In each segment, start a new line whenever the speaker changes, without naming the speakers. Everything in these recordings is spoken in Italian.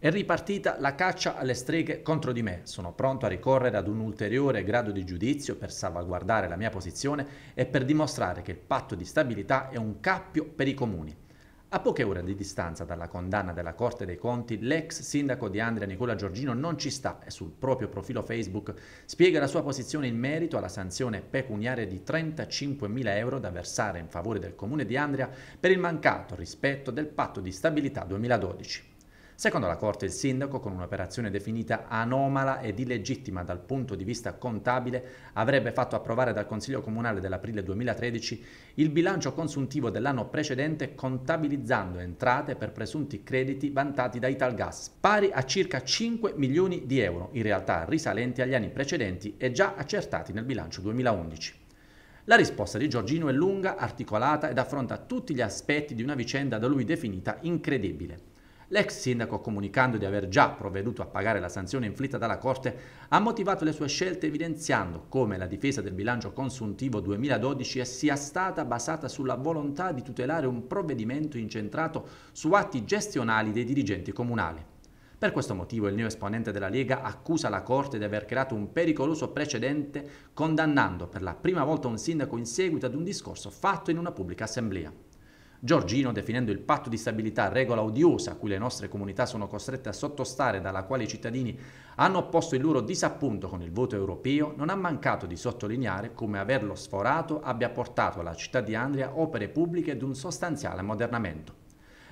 È ripartita la caccia alle streghe contro di me. Sono pronto a ricorrere ad un ulteriore grado di giudizio per salvaguardare la mia posizione e per dimostrare che il patto di stabilità è un cappio per i comuni. A poche ore di distanza dalla condanna della Corte dei Conti, l'ex sindaco di Andria Nicola Giorgino non ci sta e sul proprio profilo Facebook spiega la sua posizione in merito alla sanzione pecuniaria di 35.000 euro da versare in favore del comune di Andria per il mancato rispetto del patto di stabilità 2012. Secondo la Corte il sindaco, con un'operazione definita anomala ed illegittima dal punto di vista contabile, avrebbe fatto approvare dal Consiglio Comunale dell'aprile 2013 il bilancio consuntivo dell'anno precedente contabilizzando entrate per presunti crediti vantati da Italgas, pari a circa 5 milioni di euro, in realtà risalenti agli anni precedenti e già accertati nel bilancio 2011. La risposta di Giorgino è lunga, articolata ed affronta tutti gli aspetti di una vicenda da lui definita incredibile. L'ex sindaco, comunicando di aver già provveduto a pagare la sanzione inflitta dalla Corte, ha motivato le sue scelte evidenziando come la difesa del bilancio consuntivo 2012 sia stata basata sulla volontà di tutelare un provvedimento incentrato su atti gestionali dei dirigenti comunali. Per questo motivo il neo esponente della Lega accusa la Corte di aver creato un pericoloso precedente condannando per la prima volta un sindaco in seguito ad un discorso fatto in una pubblica assemblea. Giorgino, definendo il patto di stabilità regola odiosa a cui le nostre comunità sono costrette a sottostare, dalla quale i cittadini hanno opposto il loro disappunto con il voto europeo, non ha mancato di sottolineare come averlo sforato abbia portato alla città di Andria opere pubbliche ed un sostanziale ammodernamento.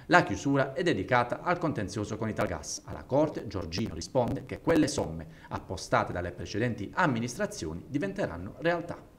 La chiusura è dedicata al contenzioso con Italgas. Alla Corte Giorgino risponde che quelle somme appostate dalle precedenti amministrazioni diventeranno realtà.